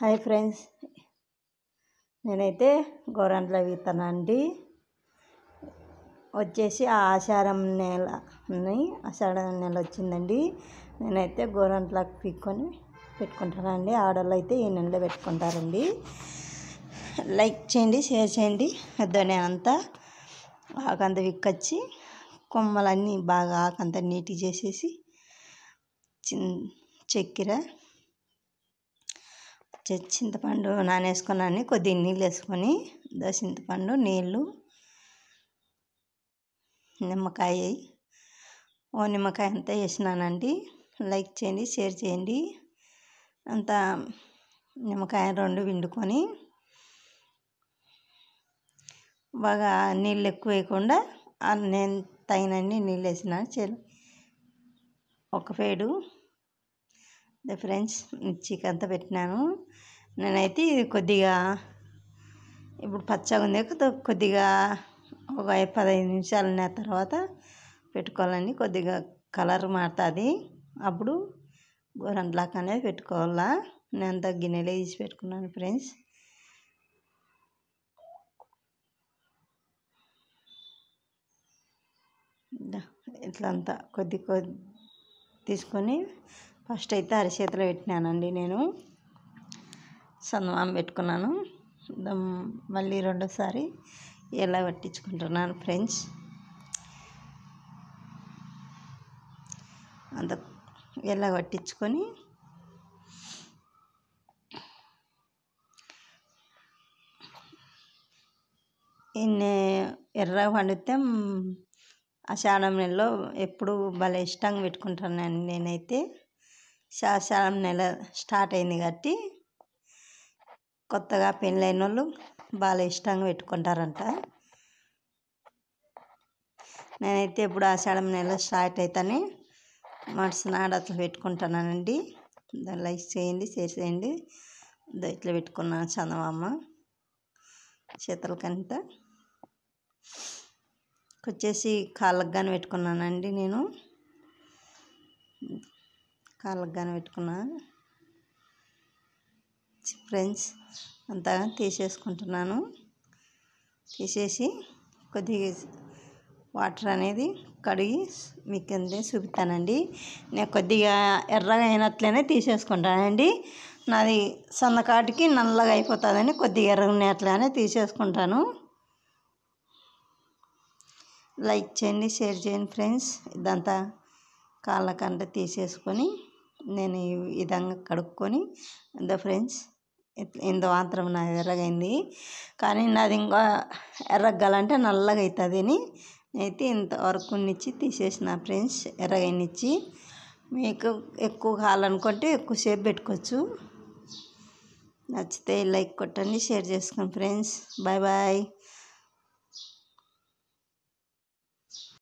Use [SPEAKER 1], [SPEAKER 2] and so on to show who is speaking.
[SPEAKER 1] hi friends నేనైతే గోరంట్ల అండి వచ్చేసి ఆషాఢం నెల ఉన్నాయి నెల వచ్చిందండి నేనైతే గోరంట్లకు పీక్కొని పెట్టుకుంటానండి ఆర్డర్లు అయితే ఈ నెలలో పెట్టుకుంటారండి లైక్ చేయండి షేర్ చేయండి దాని అంతా ఆకంత విక్కొచ్చి కొమ్మలన్నీ బాగా ఆకంత నీటి చేసేసి చిన్ చక్కెర చింతపండు నానేసుకున్నాను కొద్దిగా నీళ్ళు వేసుకొని చింతపండు నీళ్ళు నిమ్మకాయ ఓ నిమ్మకాయ అంతా వేసినానండి లైక్ చేయండి షేర్ చేయండి అంత నిమ్మకాయ రెండు విండుకొని బాగా నీళ్ళు ఎక్కువ వేయకుండా నేను తగినన్ని నీళ్ళు వేసిన ఒక పేడు అదే ఫ్రెండ్స్ మిర్చికి అంతా పెట్టినాను నేనైతే ఇది కొద్దిగా ఇప్పుడు పచ్చగా ఉంది కొద్దిగా ఒక పదహైదు నిమిషాలు ఉన్న తర్వాత పెట్టుకోవాలండి కొద్దిగా కలర్ మారుతుంది అప్పుడు గోరంట్లాక్ అనేది పెట్టుకోవాలా నేను అంత గిన్నెలో తీసి పెట్టుకున్నాను ఫ్రెండ్స్ ఇట్లంతా కొద్ది కొద్ది తీసుకొని ఫస్ట్ అయితే అరిచేతిలో పెట్టినానండి నేను సందమామ పెట్టుకున్నాను మళ్ళీ రెండోసారి ఎలా పట్టించుకుంటున్నాను ఫ్రెండ్స్ అంత ఎలా పట్టించుకొని ఇన్ని ఎర్ర పండితే ఆషాఢం నెలలో ఎప్పుడు భలే ఇష్టంగా పెట్టుకుంటానండి నేనైతే శాస్త్రం నెల స్టార్ట్ అయింది కాబట్టి కొత్తగా పెళ్ళైన వాళ్ళు బాగా ఇష్టంగా పెట్టుకుంటారంట నేనైతే ఇప్పుడు ఆషాఢం నెల స్టార్ట్ అవుతానే మరుసనాడు అట్లా పెట్టుకుంటానండి లైక్ చేయండి షేర్ చేయండి ఇట్లా పెట్టుకున్నాను చందమామ శీతలకంత వచ్చేసి కాళ్ళకు కానీ పెట్టుకున్నానండి నేను కాళ్ళకు కానీ పెట్టుకున్నా ఫ్రెండ్స్ అంతా తీసేసుకుంటున్నాను తీసేసి కొద్దిగా వాటర్ అనేది కడిగి మీకు అంతే చూపిస్తానండి నేను కొద్దిగా ఎర్రగా అయినట్లనే తీసేసుకుంటానండి నాది సన్నకాటికి నల్లగా అయిపోతుందని కొద్దిగా ఉన్నట్లనే తీసేసుకుంటాను లైక్ చేయండి షేర్ చేయండి ఫ్రెండ్స్ ఇదంతా కాళ్ళకంట తీసేసుకొని నేను ఈ విధంగా కడుక్కొని ద ఫ్రెండ్స్ ఇంత మాత్రం నాది ఎర్రగైంది కానీ నాది ఇంకా ఎర్రగాలంటే నల్లగా అవుతుంది అని అయితే ఇంతవరకు నిచ్చి తీసేసిన ఫ్రెండ్స్ ఎర్రగైనిచ్చి మీకు ఎక్కువ కావాలనుకుంటే ఎక్కువసేపు పెట్టుకోవచ్చు నచ్చితే లైక్ కొట్టండి షేర్ చేసుకోండి ఫ్రెండ్స్ బాయ్ బాయ్